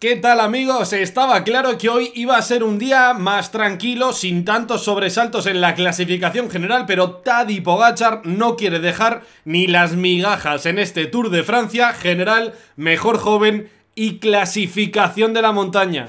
¿Qué tal amigos? Estaba claro que hoy iba a ser un día más tranquilo, sin tantos sobresaltos en la clasificación general, pero Taddy Pogachar no quiere dejar ni las migajas en este Tour de Francia, general, mejor joven y clasificación de la montaña.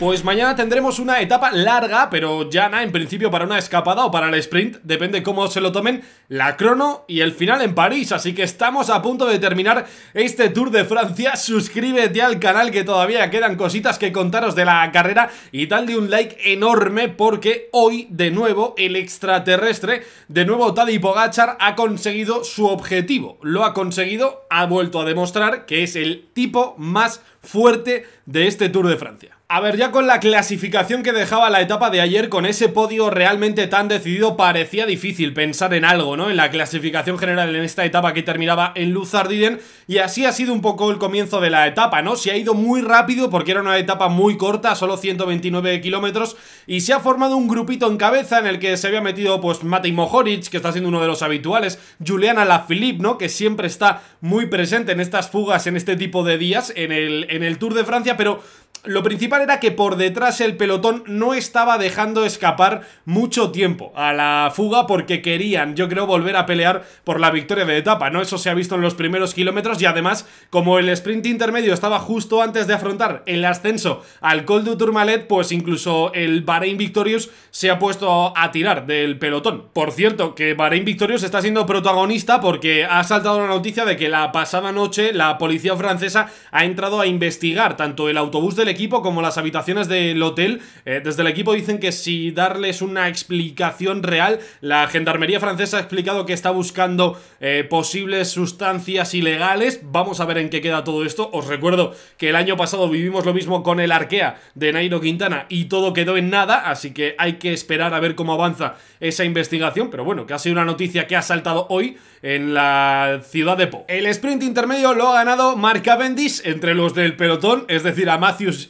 pues mañana tendremos una etapa larga, pero llana en principio para una escapada o para el sprint, depende cómo se lo tomen, la crono y el final en París. Así que estamos a punto de terminar este Tour de Francia. Suscríbete al canal que todavía quedan cositas que contaros de la carrera y dale un like enorme porque hoy de nuevo el extraterrestre, de nuevo Taddy Pogachar ha conseguido su objetivo. Lo ha conseguido, ha vuelto a demostrar que es el tipo más fuerte de este Tour de Francia. A ver, ya con la clasificación que dejaba la etapa de ayer, con ese podio realmente tan decidido, parecía difícil pensar en algo, ¿no? En la clasificación general en esta etapa que terminaba en Luz Ardiden y así ha sido un poco el comienzo de la etapa, ¿no? Se ha ido muy rápido porque era una etapa muy corta, solo 129 kilómetros, y se ha formado un grupito en cabeza en el que se había metido, pues, Matej Mohoric, que está siendo uno de los habituales, Juliana Lafilippe, ¿no? Que siempre está muy presente en estas fugas, en este tipo de días, en el, en el Tour de Francia, pero lo principal era que por detrás el pelotón no estaba dejando escapar mucho tiempo a la fuga porque querían, yo creo, volver a pelear por la victoria de etapa, ¿no? Eso se ha visto en los primeros kilómetros y además, como el sprint intermedio estaba justo antes de afrontar el ascenso al Col du Tourmalet, pues incluso el Bahrein Victorious se ha puesto a tirar del pelotón. Por cierto, que Bahrein Victorious está siendo protagonista porque ha saltado la noticia de que la pasada noche la policía francesa ha entrado a investigar tanto el autobús del equipo como las habitaciones del hotel. Eh, desde el equipo dicen que si darles una explicación real, la gendarmería francesa ha explicado que está buscando eh, posibles sustancias ilegales. Vamos a ver en qué queda todo esto. Os recuerdo que el año pasado vivimos lo mismo con el Arkea de Nairo Quintana y todo quedó en nada, así que hay que esperar a ver cómo avanza esa investigación. Pero bueno, que ha sido una noticia que ha saltado hoy en la ciudad de Po. El sprint intermedio lo ha ganado Marca Cavendish entre los del pelotón, es decir, a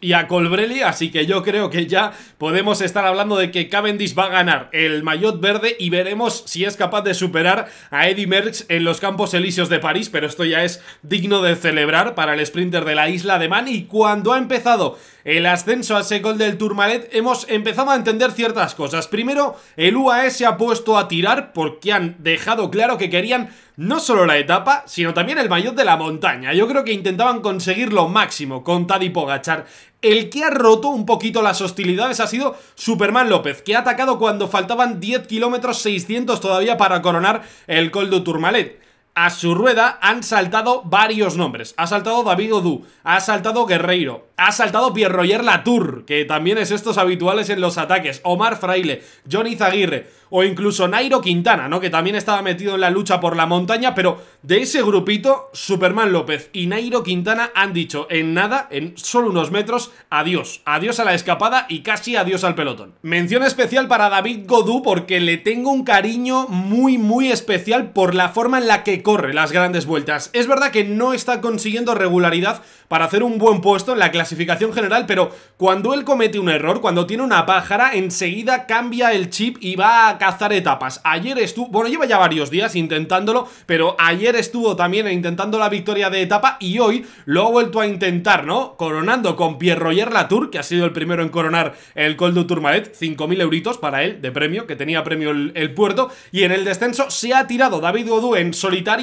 y a Colbrelli, así que yo creo que ya podemos estar hablando de que Cavendish va a ganar el maillot verde y veremos si es capaz de superar a Eddy Merckx en los Campos Elíseos de París, pero esto ya es digno de celebrar para el sprinter de la isla de Man y cuando ha empezado el ascenso al secol del Tourmalet hemos empezado a entender ciertas cosas. Primero, el UAE se ha puesto a tirar porque han dejado claro que querían no solo la etapa, sino también el maillot de la montaña. Yo creo que intentaban conseguir lo máximo con Taddy Pogachar. El que ha roto un poquito las hostilidades ha sido Superman López, que ha atacado cuando faltaban 10 kilómetros 600 todavía para coronar el Col de Tourmalet a su rueda han saltado varios nombres. Ha saltado David Godú, ha saltado Guerreiro, ha saltado pierre royer Latour, que también es estos habituales en los ataques, Omar Fraile, Johnny Zaguirre o incluso Nairo Quintana, ¿no? Que también estaba metido en la lucha por la montaña, pero de ese grupito, Superman López y Nairo Quintana han dicho en nada, en solo unos metros, adiós. Adiós a la escapada y casi adiós al pelotón. Mención especial para David Godú porque le tengo un cariño muy, muy especial por la forma en la que corre las grandes vueltas. Es verdad que no está consiguiendo regularidad para hacer un buen puesto en la clasificación general, pero cuando él comete un error, cuando tiene una pájara, enseguida cambia el chip y va a cazar etapas. Ayer estuvo, bueno, lleva ya varios días intentándolo, pero ayer estuvo también intentando la victoria de etapa y hoy lo ha vuelto a intentar, ¿no? Coronando con Pierre Roger Latour, que ha sido el primero en coronar el Col du Tourmalet, 5.000 euritos para él de premio, que tenía premio el, puerto, y en el descenso se ha tirado David Godú en solitario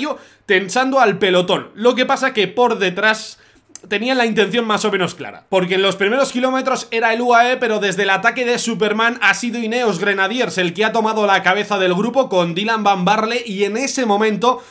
tensando al pelotón. Lo que pasa que por detrás tenían la intención más o menos clara. Porque en los primeros kilómetros era el UAE, pero desde el ataque de Superman ha sido Ineos Grenadiers el que ha tomado la cabeza del grupo con Dylan Van Barle y en ese momento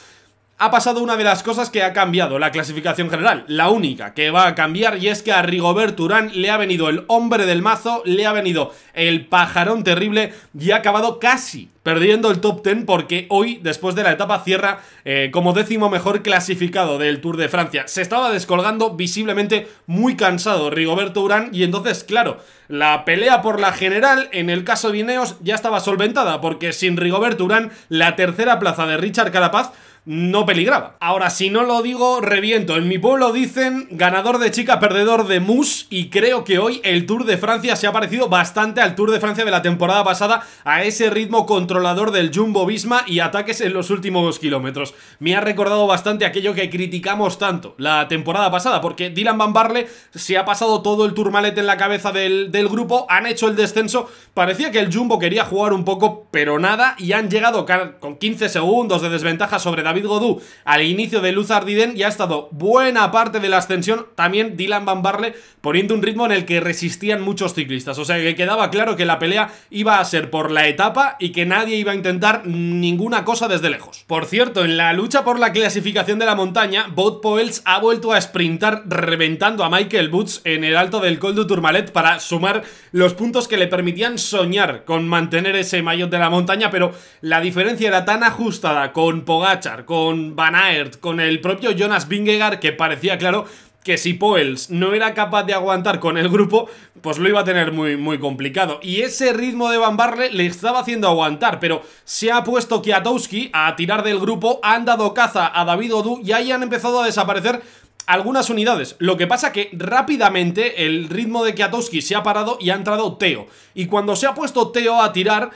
ha pasado una de las cosas que ha cambiado la clasificación general, la única que va a cambiar y es que a Rigobert Urán le ha venido el hombre del mazo, le ha venido el pajarón terrible y ha acabado casi perdiendo el top ten porque hoy, después de la etapa, cierra eh, como décimo mejor clasificado del Tour de Francia. Se estaba descolgando visiblemente muy cansado Rigoberto Urán y entonces, claro, la pelea por la general en el caso de Ineos ya estaba solventada porque sin Rigoberto Urán la tercera plaza de Richard Carapaz no peligraba. Ahora, si no lo digo, reviento. En mi pueblo dicen ganador de chica, perdedor de mus y creo que hoy el Tour de Francia se ha parecido bastante al Tour de Francia de la temporada pasada a ese ritmo controlador del Jumbo bisma y ataques en los últimos kilómetros. Me ha recordado bastante aquello que criticamos tanto la temporada pasada porque Dylan Van Barle se ha pasado todo el Tourmalet en la cabeza del, grupo, han hecho el descenso, parecía que el Jumbo quería jugar un poco pero nada y han llegado con 15 segundos de desventaja sobre David David Godú al inicio de Luz Ardiden y ha estado buena parte de la ascensión también Dylan Van Barle poniendo un ritmo en el que resistían muchos ciclistas. O sea que quedaba claro que la pelea iba a ser por la etapa y que nadie iba a intentar ninguna cosa desde lejos. Por cierto, en la lucha por la clasificación de la montaña, Bot Poels ha vuelto a sprintar reventando a Michael Boots en el alto del Col du Tourmalet para sumar los puntos que le permitían soñar con mantener ese maillot de la montaña, pero la diferencia era tan ajustada con Pogachar, con Van con el propio Jonas Vingegaard, que parecía claro que si Poels no era capaz de aguantar con el grupo, pues lo iba a tener muy, muy complicado. Y ese ritmo de Van Barle le estaba haciendo aguantar, pero se ha puesto Kiatowski a tirar del grupo, han dado caza a David Odu y ahí han empezado a desaparecer algunas unidades. Lo que pasa que rápidamente el ritmo de Kiatowski se ha parado y ha entrado Teo. Y cuando se ha puesto Teo a tirar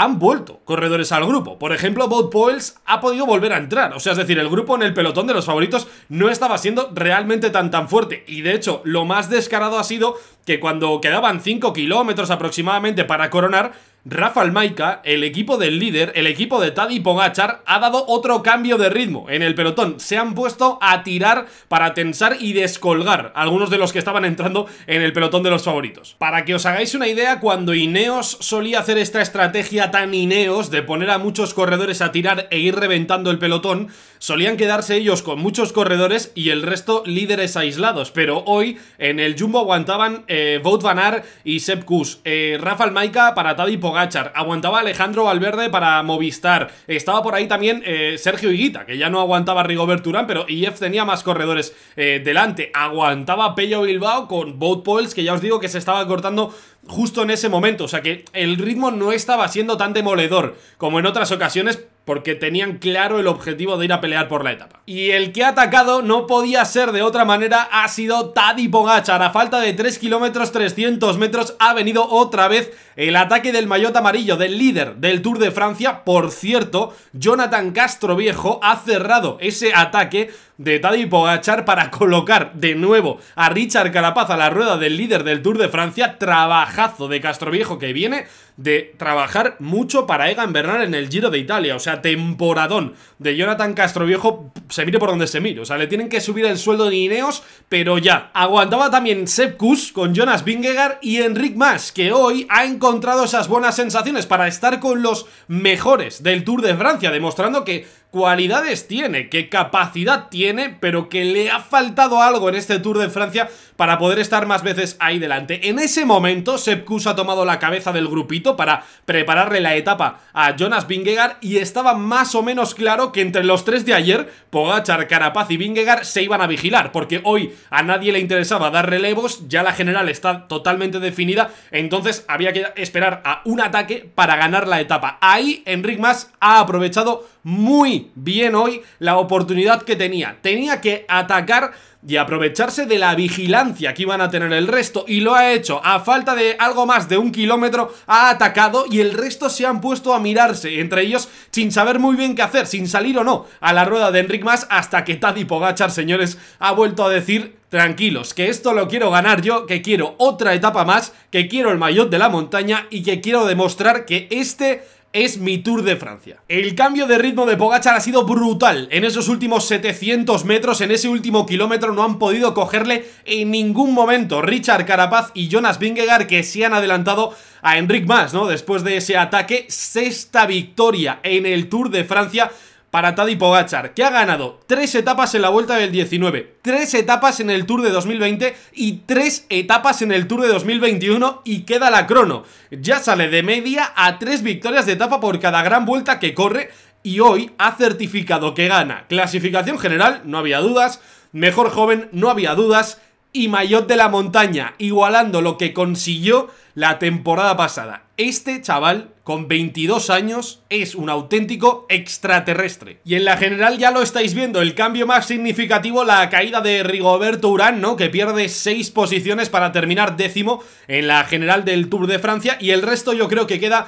han vuelto corredores al grupo. Por ejemplo, Bob Poels ha podido volver a entrar. O sea, es decir, el grupo en el pelotón de los favoritos no estaba siendo realmente tan tan fuerte. Y de hecho, lo más descarado ha sido que cuando quedaban 5 kilómetros aproximadamente para coronar, Rafa Maika, el equipo del líder, el equipo de Tadi Pogachar, ha dado otro cambio de ritmo en el pelotón. Se han puesto a tirar para tensar y descolgar algunos de los que estaban entrando en el pelotón de los favoritos. Para que os hagáis una idea, cuando Ineos solía hacer esta estrategia tan Ineos de poner a muchos corredores a tirar e ir reventando el pelotón, solían quedarse ellos con muchos corredores y el resto líderes aislados. Pero hoy en el Jumbo aguantaban eh, Van y Sepp Kuss, eh, Rafa para Tadi Pogachar Gachar, aguantaba Alejandro Valverde para Movistar, estaba por ahí también eh, Sergio Higuita, que ya no aguantaba Rigobert Urán, pero IF tenía más corredores eh, delante, aguantaba Pello Bilbao con Boat Poles, que ya os digo que se estaba cortando justo en ese momento. O sea que el ritmo no estaba siendo tan demoledor como en otras ocasiones porque tenían claro el objetivo de ir a pelear por la etapa. Y el que ha atacado no podía ser de otra manera, ha sido Tadi Pogachar. A falta de 3 kilómetros 300 metros ha venido otra vez el ataque del maillot amarillo, del líder del Tour de Francia. Por cierto, Jonathan Castro Viejo ha cerrado ese ataque de Taddy Pogachar para colocar de nuevo a Richard Carapaz a la rueda del líder del Tour de Francia, trabaja Jazo de Viejo que viene de trabajar mucho para Egan Bernal en el Giro de Italia. O sea, temporadón de Jonathan Castroviejo, se mire por donde se mire. O sea, le tienen que subir el sueldo de Ineos, pero ya. Aguantaba también Sepkus con Jonas Vingegaard y Enric Mas, que hoy ha encontrado esas buenas sensaciones para estar con los mejores del Tour de Francia, demostrando que cualidades tiene, que capacidad tiene, pero que le ha faltado algo en este Tour de Francia para poder estar más veces ahí delante. En ese momento, Sepkus ha tomado la cabeza del grupito para prepararle la etapa a Jonas Vingegaard y estaba más o menos claro que entre los tres de ayer, Pogachar, Carapaz y Vingegaard se iban a vigilar, porque hoy a nadie le interesaba dar relevos, ya la general está totalmente definida, entonces había que esperar a un ataque para ganar la etapa. Ahí Enric Mas ha aprovechado muy bien hoy la oportunidad que tenía. Tenía que atacar y aprovecharse de la vigilancia que iban a tener el resto y lo ha hecho a falta de algo más de un kilómetro ha atacado y el resto se han puesto a mirarse entre ellos sin saber muy bien qué hacer sin salir o no a la rueda de Enric Mas hasta que Tadi Pogachar señores ha vuelto a decir tranquilos, que esto lo quiero ganar yo, que quiero otra etapa más, que quiero el maillot de la montaña y que quiero demostrar que este es mi Tour de Francia. El cambio de ritmo de Pogachar ha sido brutal. En esos últimos 700 metros, en ese último kilómetro, no han podido cogerle en ningún momento. Richard Carapaz y Jonas Vingegaard que se han adelantado a Enric Mas, ¿no? Después de ese ataque, sexta victoria en el Tour de Francia para Tadej Pogachar, que ha ganado tres etapas en la Vuelta del 19, tres etapas en el Tour de 2020 y tres etapas en el Tour de 2021 y queda la crono. Ya sale de media a tres victorias de etapa por cada gran vuelta que corre y hoy ha certificado que gana clasificación general, no había dudas, mejor joven, no había dudas, y Mayotte de la Montaña, igualando lo que consiguió la temporada pasada. Este chaval con 22 años, es un auténtico extraterrestre. Y en la general ya lo estáis viendo, el cambio más significativo, la caída de Rigoberto Urán, ¿no? Que pierde 6 posiciones para terminar décimo en la general del Tour de Francia y el resto yo creo que queda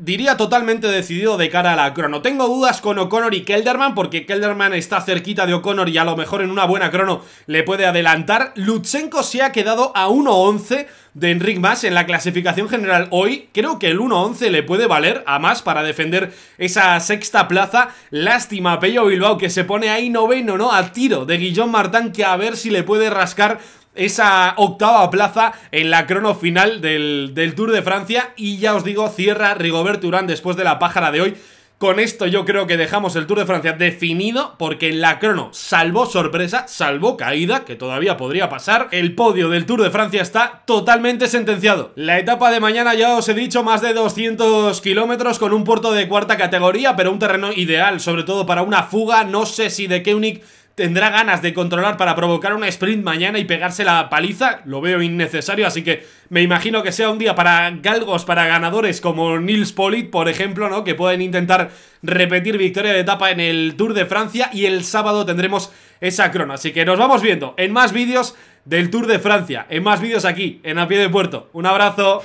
diría totalmente decidido de cara a la crono. Tengo dudas con O'Connor y Kelderman porque Kelderman está cerquita de O'Connor y a lo mejor en una buena crono le puede adelantar. Lutsenko se ha quedado a 1-11 de Enric Mas en la clasificación general hoy. Creo que el 1-11 le puede valer a más para defender esa sexta plaza. Lástima Pello Bilbao que se pone ahí noveno, ¿no? A tiro de Guillón Martán que a ver si le puede rascar esa octava plaza en la crono final del, Tour de Francia y ya os digo, cierra Rigoberto Urán después de la pájara de hoy. Con esto yo creo que dejamos el Tour de Francia definido porque en la crono salvo sorpresa, salvo caída, que todavía podría pasar. El podio del Tour de Francia está totalmente sentenciado. La etapa de mañana ya os he dicho más de 200 kilómetros con un puerto de cuarta categoría, pero un terreno ideal sobre todo para una fuga. No sé si de Keunig tendrá ganas de controlar para provocar una sprint mañana y pegarse la paliza. Lo veo innecesario, así que me imagino que sea un día para galgos, para ganadores como Nils Polit, por ejemplo, ¿no? Que pueden intentar repetir victoria de etapa en el Tour de Francia y el sábado tendremos esa crona. Así que nos vamos viendo en más vídeos del Tour de Francia, en más vídeos aquí, en A Pie de Puerto. Un abrazo.